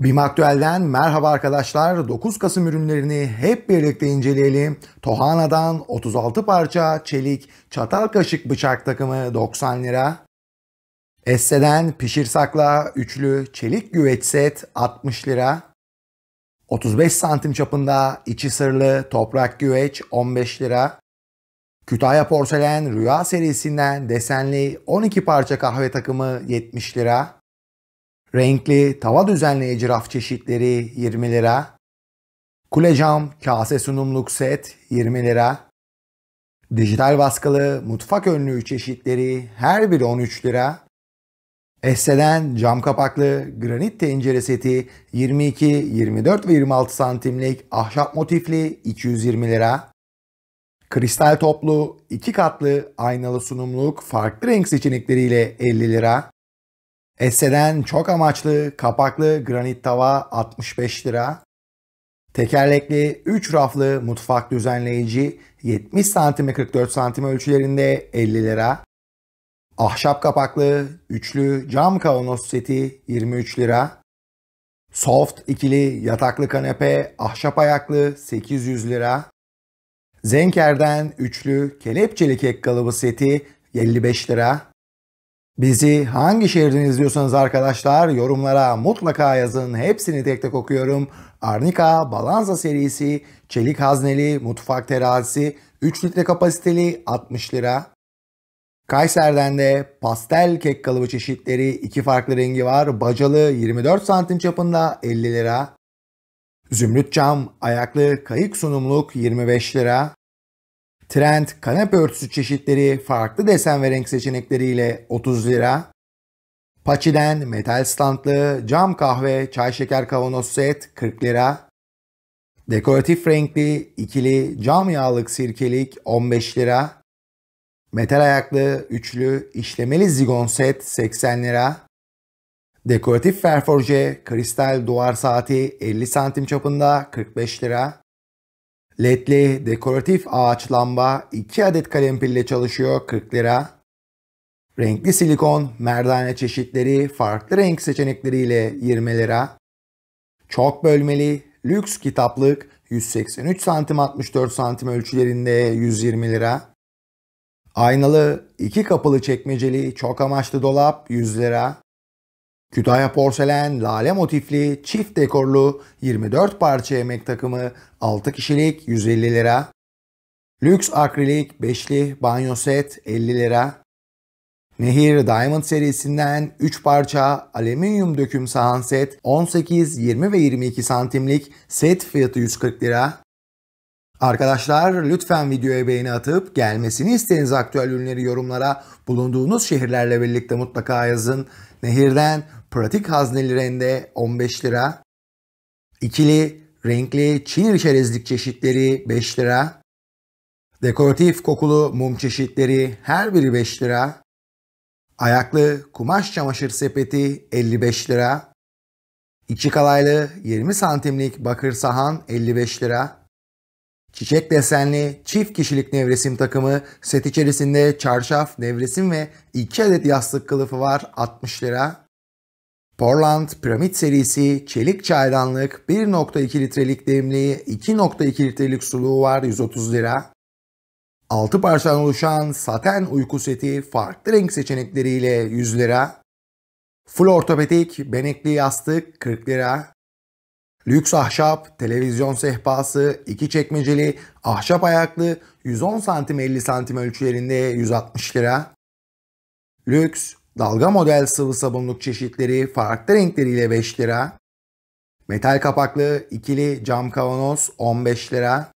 Bimaktüel'den merhaba arkadaşlar. 9 Kasım ürünlerini hep birlikte inceleyelim. Tohana'dan 36 parça çelik çatal kaşık bıçak takımı 90 lira. Esse'den pişir sakla üçlü çelik güveç set 60 lira. 35 santim çapında içi sırlı toprak güveç 15 lira. Kütahya Porselen Rüya serisinden desenli 12 parça kahve takımı 70 lira. Renkli tava düzenleyici raf çeşitleri 20 lira. Kule cam kase sunumluk set 20 lira. Dijital baskılı mutfak önlüğü çeşitleri her biri 13 lira. Esse'den cam kapaklı granit tencere seti 22, 24 ve 26 santimlik ahşap motifli 220 lira. Kristal toplu 2 katlı aynalı sunumluk farklı renk seçenekleriyle 50 lira. Esse'den çok amaçlı kapaklı granit tava 65 lira. Tekerlekli 3 raflı mutfak düzenleyici 70 cm 44 cm ölçülerinde 50 lira. Ahşap kapaklı üçlü cam kavanoz seti 23 lira. Soft ikili yataklı kanepe ahşap ayaklı 800 lira. Zenker'den üçlü kelepçeli kek kalıbı seti 55 lira. Bizi hangi şehirden izliyorsanız arkadaşlar yorumlara mutlaka yazın. Hepsini tek tek okuyorum. Arnika, Balanza serisi, çelik hazneli, mutfak terazisi, 3 litre kapasiteli 60 lira. Kayser'den de pastel kek kalıbı çeşitleri iki farklı rengi var. Bacalı 24 santim çapında 50 lira. Zümrüt cam ayaklı kayık sunumluk 25 lira. Trend kanepe örtüsü çeşitleri farklı desen ve renk seçenekleriyle 30 lira. Paçiden metal standlı cam kahve çay şeker kavanoz set 40 lira. Dekoratif renkli ikili cam yağlık sirkelik 15 lira. Metal ayaklı üçlü işlemeli zigon set 80 lira. Dekoratif ferforje kristal duvar saati 50 santim çapında 45 lira. LED'li dekoratif ağaç lamba 2 adet kalem pille çalışıyor 40 lira. Renkli silikon, merdane çeşitleri, farklı renk seçenekleriyle 20 lira. Çok bölmeli, lüks kitaplık 183 santim 64 santim ölçülerinde 120 lira. Aynalı, iki kapılı çekmeceli, çok amaçlı dolap 100 lira. Kütahya porselen, lale motifli, çift dekorlu 24 parça yemek takımı 6 kişilik 150 lira. Lüks akrilik Beşli banyo set 50 lira. Nehir Diamond serisinden 3 parça alüminyum döküm sahan set 18, 20 ve 22 santimlik set fiyatı 140 lira. Arkadaşlar lütfen videoya beğeni atıp gelmesini istediğiniz aktüel ürünleri yorumlara bulunduğunuz şehirlerle birlikte mutlaka yazın. Nehir'den pratik haznelerinde 15 lira, ikili renkli Çin çerezlik çeşitleri 5 lira, dekoratif kokulu mum çeşitleri her biri 5 lira, ayaklı kumaş çamaşır sepeti 55 lira, içi kalaylı 20 santimlik bakır sahan 55 lira, Çiçek desenli çift kişilik nevresim takımı set içerisinde çarşaf, nevresim ve 2 adet yastık kılıfı var 60 lira. Portland piramit serisi, çelik çaydanlık, 1.2 litrelik demliği, 2.2 litrelik suluğu var 130 lira. 6 parçadan oluşan saten uyku seti farklı renk seçenekleriyle 100 lira. Full ortopedik benekli yastık 40 lira. Lüks ahşap, televizyon sehpası, iki çekmeceli, ahşap ayaklı 110 santim 50 santim ölçülerinde 160 lira. Lüks, dalga model sıvı sabunluk çeşitleri farklı renkleriyle 5 lira, metal kapaklı ikili cam kavanoz 15 lira,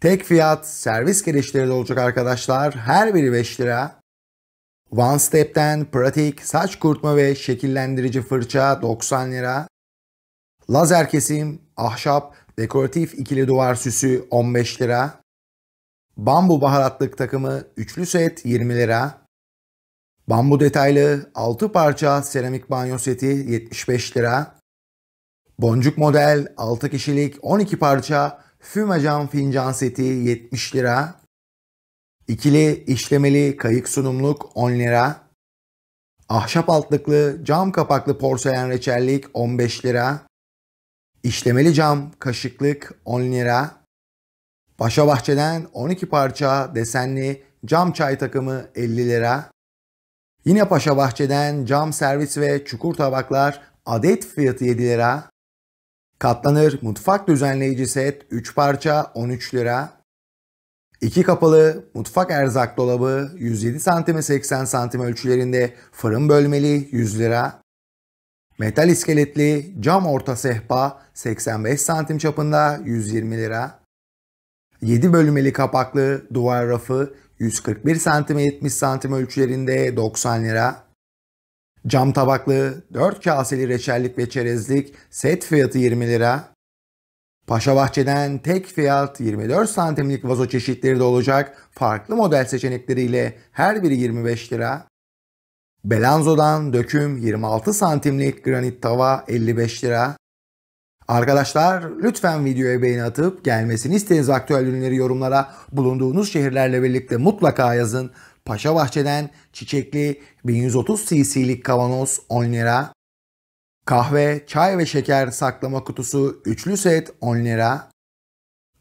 tek fiyat servis gelişleri de olacak arkadaşlar her biri 5 lira, One Step'ten pratik saç kurutma ve şekillendirici fırça 90 lira, lazer kesim, ahşap, dekoratif ikili duvar süsü 15 lira, bambu baharatlık takımı üçlü set 20 lira, Bambu detaylı 6 parça seramik banyo seti 75 lira. Boncuk model 6 kişilik 12 parça füme cam fincan seti 70 lira. İkili işlemeli kayık sunumluk 10 lira. Ahşap altlıklı cam kapaklı porselen reçellik 15 lira. İşlemeli cam kaşıklık 10 lira. Paşa Bahçe'den 12 parça desenli cam çay takımı 50 lira. Yine Paşa Bahçe'den cam servis ve çukur tabaklar adet fiyatı 7 lira. Katlanır mutfak düzenleyici set 3 parça 13 lira. 2 kapalı mutfak erzak dolabı 107 cm 80 cm ölçülerinde fırın bölmeli 100 lira. Metal iskeletli cam orta sehpa 85 cm çapında 120 lira. 7 bölmeli kapaklı duvar rafı 141 santime 70 santim ölçülerinde 90 lira. Cam tabaklı 4 kaseli reçellik ve çerezlik set fiyatı 20 lira. Paşa Bahçe'den tek fiyat 24 santimlik vazo çeşitleri de olacak farklı model seçenekleriyle her biri 25 lira. Belanzo'dan döküm 26 santimlik granit tava 55 lira. Arkadaşlar lütfen videoya beğeni atıp gelmesini istediğiniz aktüel ürünleri yorumlara bulunduğunuz şehirlerle birlikte mutlaka yazın. Paşa Bahçe'den çiçekli 1130 cc'lik kavanoz 10 lira. Kahve, çay ve şeker saklama kutusu üçlü set 10 lira.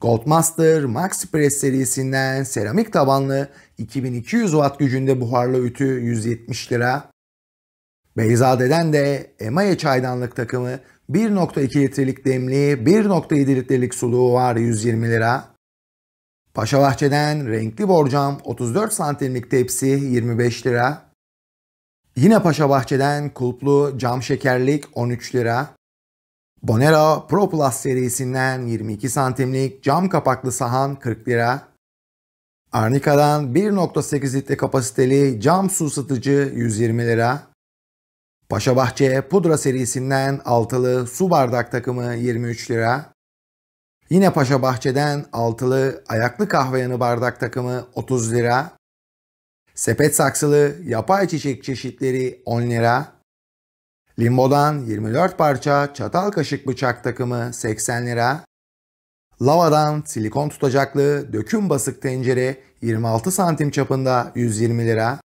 Goldmaster Max Press serisinden seramik tabanlı 2200 watt gücünde buharlı ütü 170 lira. Beyzade'den de Emaye çaydanlık takımı 1.2 litrelik demli, 1.7 litrelik suluğu var 120 lira. Paşa Bahçe'den renkli borcam 34 santimlik tepsi 25 lira. Yine Paşa Bahçe'den kulplu cam şekerlik 13 lira. Bonera Pro Plus serisinden 22 santimlik cam kapaklı sahan 40 lira. Arnika'dan 1.8 litre kapasiteli cam su ısıtıcı 120 lira. Paşabahçe pudra serisinden altılı su bardak takımı 23 lira. Yine Paşabahçe'den altılı ayaklı kahveyanı bardak takımı 30 lira. Sepet saksılı yapay çiçek çeşitleri 10 lira. Limbo'dan 24 parça çatal kaşık bıçak takımı 80 lira. Lavadan silikon tutacaklı döküm basık tencere 26 santim çapında 120 lira.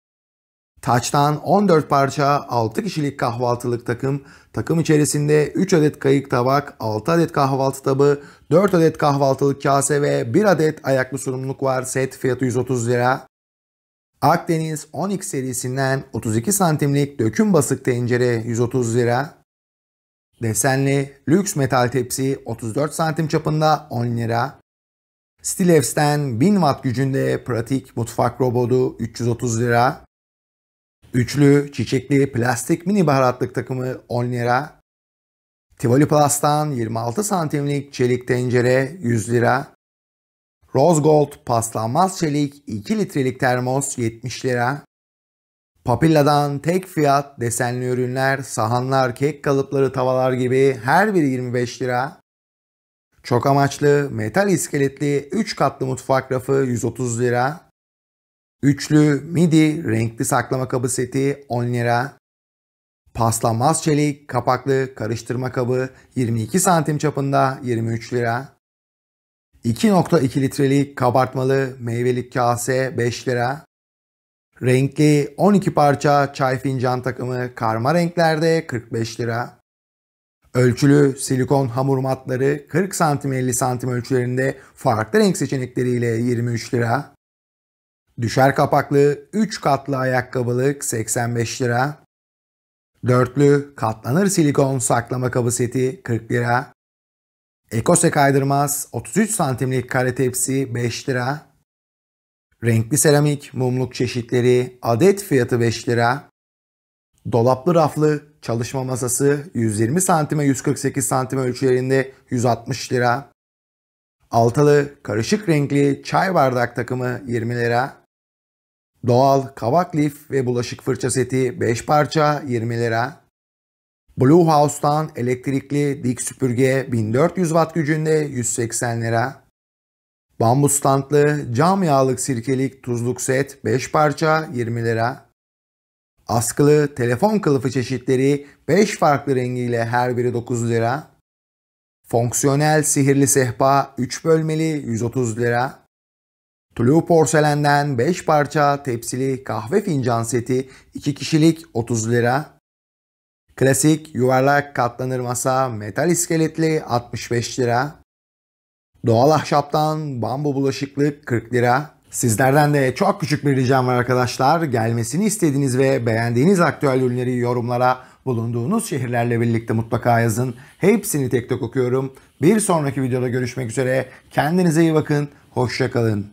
Taç'tan 14 parça 6 kişilik kahvaltılık takım, takım içerisinde 3 adet kayık tabak, 6 adet kahvaltı tabı, 4 adet kahvaltılık kase ve 1 adet ayaklı sunumluk var. Set fiyatı 130 lira. Akdeniz 10X serisinden 32 santimlik döküm basık tencere 130 lira. Desenli lüks metal tepsi 34 santim çapında 10 lira. Stilevs'ten 1000 watt gücünde pratik mutfak robotu 330 lira. Üçlü, çiçekli, plastik mini baharatlık takımı 10 lira. Tivoli Plus'tan 26 santimlik çelik tencere 100 lira. Rose Gold paslanmaz çelik 2 litrelik termos 70 lira. Papilla'dan tek fiyat desenli ürünler, sahanlar, kek kalıpları, tavalar gibi her biri 25 lira. Çok amaçlı metal iskeletli 3 katlı mutfak rafı 130 lira. Üçlü midi renkli saklama kabı seti 10 lira. Paslanmaz çelik kapaklı karıştırma kabı 22 santim çapında 23 lira. 2.2 litrelik kabartmalı meyvelik kase 5 lira. Renkli 12 parça çay fincan takımı karma renklerde 45 lira. Ölçülü silikon hamur matları 40 santim 50 santim ölçülerinde farklı renk seçenekleriyle 23 lira. Düşer kapaklı 3 katlı ayakkabılık 85 lira. Dörtlü katlanır silikon saklama kabı seti 40 lira. Ekose kaydırmaz 33 santimlik kare tepsi 5 lira. Renkli seramik mumluk çeşitleri adet fiyatı 5 lira. Dolaplı raflı çalışma masası 120 santime 148 santim ölçülerinde 160 lira. altalı karışık renkli çay bardak takımı 20 lira. Doğal kavak lif ve bulaşık fırça seti 5 parça 20 lira. Blue House'tan elektrikli dik süpürge 1400 watt gücünde 180 lira. Bambu standlı cam yağlık sirkelik tuzluk set 5 parça 20 lira. Askılı telefon kılıfı çeşitleri 5 farklı rengiyle her biri 9 lira. Fonksiyonel sihirli sehpa 3 bölmeli 130 lira. Blue porselenden 5 parça tepsili kahve fincan seti 2 kişilik 30 lira. Klasik yuvarlak katlanır masa metal iskeletli 65 lira. Doğal ahşaptan bambu bulaşıklık 40 lira. Sizlerden de çok küçük bir ricam var arkadaşlar. Gelmesini istediğiniz ve beğendiğiniz aktüel ürünleri yorumlara bulunduğunuz şehirlerle birlikte mutlaka yazın. Hepsini tek tek okuyorum. Bir sonraki videoda görüşmek üzere. Kendinize iyi bakın. Hoşçakalın.